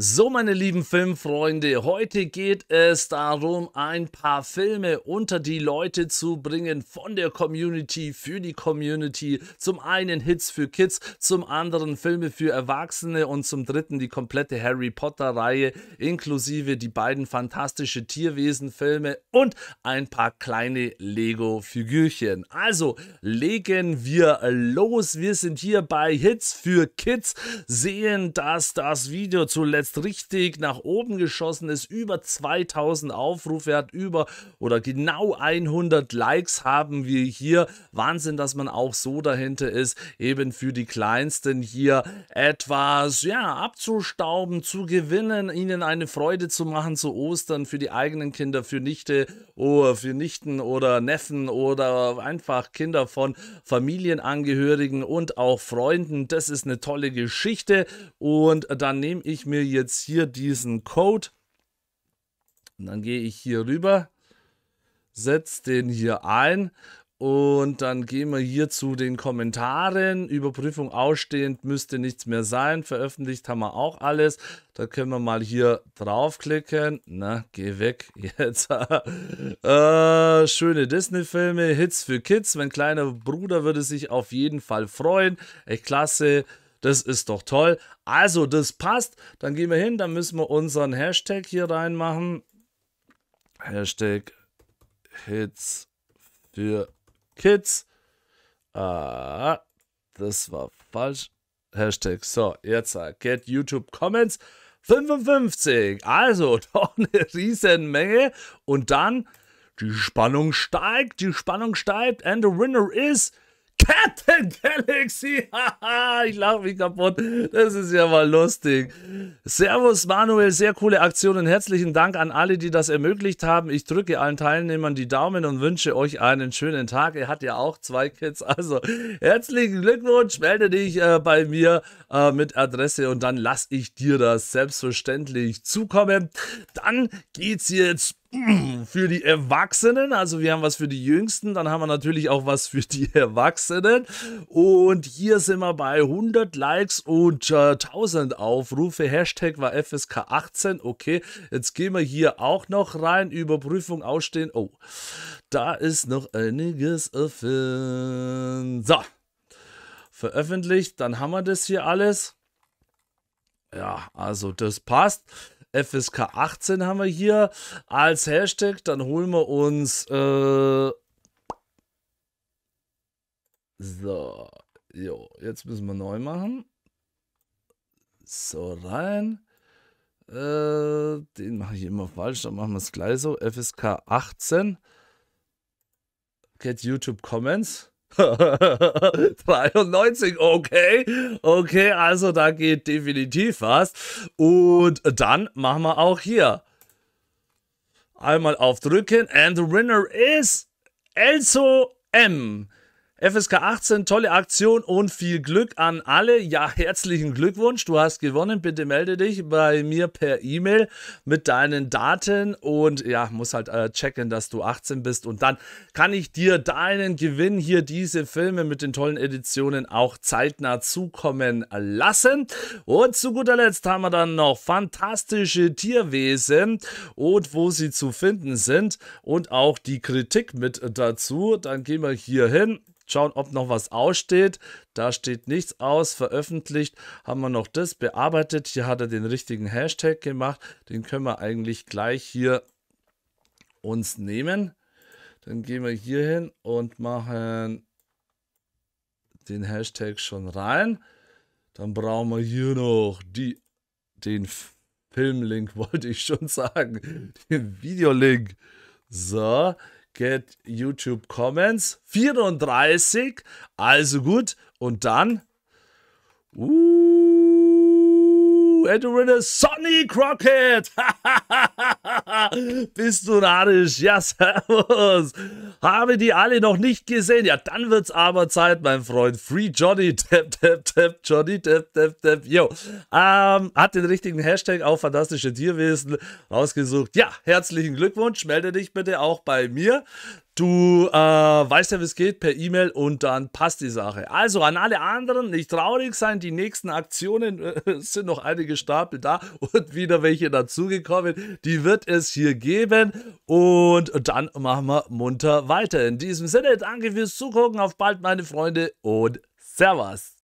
So, meine lieben Filmfreunde, heute geht es darum, ein paar Filme unter die Leute zu bringen von der Community für die Community. Zum einen Hits für Kids, zum anderen Filme für Erwachsene und zum dritten die komplette Harry Potter-Reihe inklusive die beiden fantastische Tierwesen-Filme und ein paar kleine Lego-Figürchen. Also legen wir los. Wir sind hier bei Hits für Kids, sehen, dass das Video zuletzt jetzt richtig nach oben geschossen ist, über 2000 Aufrufe hat, über oder genau 100 Likes haben wir hier. Wahnsinn, dass man auch so dahinter ist, eben für die Kleinsten hier etwas ja, abzustauben, zu gewinnen, ihnen eine Freude zu machen zu Ostern für die eigenen Kinder, für Nichte, oder oh, für Nichten oder Neffen oder einfach Kinder von Familienangehörigen und auch Freunden. Das ist eine tolle Geschichte und dann nehme ich mir jetzt hier diesen Code. Und dann gehe ich hier rüber, setze den hier ein und dann gehen wir hier zu den Kommentaren. Überprüfung ausstehend müsste nichts mehr sein. Veröffentlicht haben wir auch alles. Da können wir mal hier draufklicken. Na, geh weg jetzt. äh, schöne Disney-Filme, Hits für Kids. Mein kleiner Bruder würde sich auf jeden Fall freuen. Echt klasse. Das ist doch toll. Also, das passt. Dann gehen wir hin, dann müssen wir unseren Hashtag hier reinmachen. Hashtag Hits für Kids. Ah, das war falsch. Hashtag, so, jetzt get YouTube Comments 55. Also, doch eine riesen Menge. Und dann, die Spannung steigt, die Spannung steigt. And the winner is Captain Galaxy. Haha, ich lache mich kaputt. Das ist ja mal lustig. Servus Manuel, sehr coole Aktion und herzlichen Dank an alle, die das ermöglicht haben. Ich drücke allen Teilnehmern die Daumen und wünsche euch einen schönen Tag. Er hat ja auch zwei Kids. Also herzlichen Glückwunsch. Melde dich äh, bei mir äh, mit Adresse und dann lasse ich dir das selbstverständlich zukommen. Dann geht's jetzt für die Erwachsenen. Also wir haben was für die Jüngsten, dann haben wir natürlich auch was für die Erwachsenen. Und hier sind wir bei 100 Likes und äh, 1000 Aufrufe. Hashtag war FSK 18. Okay, jetzt gehen wir hier auch noch rein. Überprüfung ausstehen. Oh, da ist noch einiges offen. So, veröffentlicht. Dann haben wir das hier alles. Ja, also das passt. FSK 18 haben wir hier als Hashtag. Dann holen wir uns. Äh, so. Jo, jetzt müssen wir neu machen. So rein. Äh, den mache ich immer falsch, dann machen wir es gleich so. FSK 18. Get YouTube Comments. 93, okay. Okay, also da geht definitiv was. Und dann machen wir auch hier. Einmal aufdrücken. And the winner is Elso M. FSK 18, tolle Aktion und viel Glück an alle. Ja, herzlichen Glückwunsch, du hast gewonnen. Bitte melde dich bei mir per E-Mail mit deinen Daten und ja, muss halt äh, checken, dass du 18 bist und dann kann ich dir deinen Gewinn hier diese Filme mit den tollen Editionen auch zeitnah zukommen lassen. Und zu guter Letzt haben wir dann noch fantastische Tierwesen und wo sie zu finden sind und auch die Kritik mit dazu. Dann gehen wir hier hin schauen, ob noch was aussteht. Da steht nichts aus, veröffentlicht, haben wir noch das bearbeitet. Hier hat er den richtigen Hashtag gemacht, den können wir eigentlich gleich hier uns nehmen. Dann gehen wir hier hin und machen den Hashtag schon rein. Dann brauchen wir hier noch die, den Filmlink, wollte ich schon sagen, den Videolink. So, Get YouTube Comments 34. Also gut. Und dann. Uh, Edwin Sonny Crockett. Bist du narisch? Ja, servus. Habe die alle noch nicht gesehen? Ja, dann wird's aber Zeit, mein Freund. Free Johnny. Tap, tap, tap. Johnny. Tap, tap, tap. Yo. Ähm, hat den richtigen Hashtag auf fantastische Tierwesen rausgesucht. Ja, herzlichen Glückwunsch. Melde dich bitte auch bei mir. Du äh, weißt ja, wie es geht, per E-Mail und dann passt die Sache. Also an alle anderen, nicht traurig sein, die nächsten Aktionen äh, sind noch einige Stapel da und wieder welche dazugekommen. Die wird es hier geben und dann machen wir munter weiter. In diesem Sinne, danke fürs Zugucken, auf bald meine Freunde und Servus.